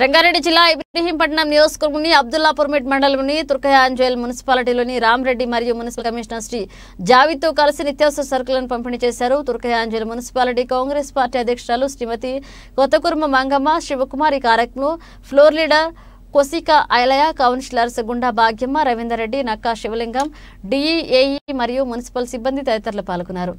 రంగారెడ్డి జిల్లా ఇబ్రహీంపట్నం నియోజకవర్గంలోని పుర్మిట్ మండలంలోని తుర్కయాంజల్ మున్సిపాలిటీలోని రామ్రెడ్డి మరియు మున్సిపల్ కమిషనర్ శ్రీ జావిద్తో కలిసి నిత్యావసర సరుకులను పంపిణీ చేశారు తుర్కయాంజల్ మున్సిపాలిటీ కాంగ్రెస్ పార్టీ అధ్యక్షురాలు శ్రీమతి కొత్తకుర్మ మంగమ్మ శివకుమారి కార్యక్రమం floor leader Kosika Ailaiah councillors గుండా భాగ్యమ్మ రవీందర్ రెడ్డి నక్కా శివలింగం డిఈఏఈ మరియు మున్సిపల్ సిబ్బంది తదితరులు పాల్గొన్నారు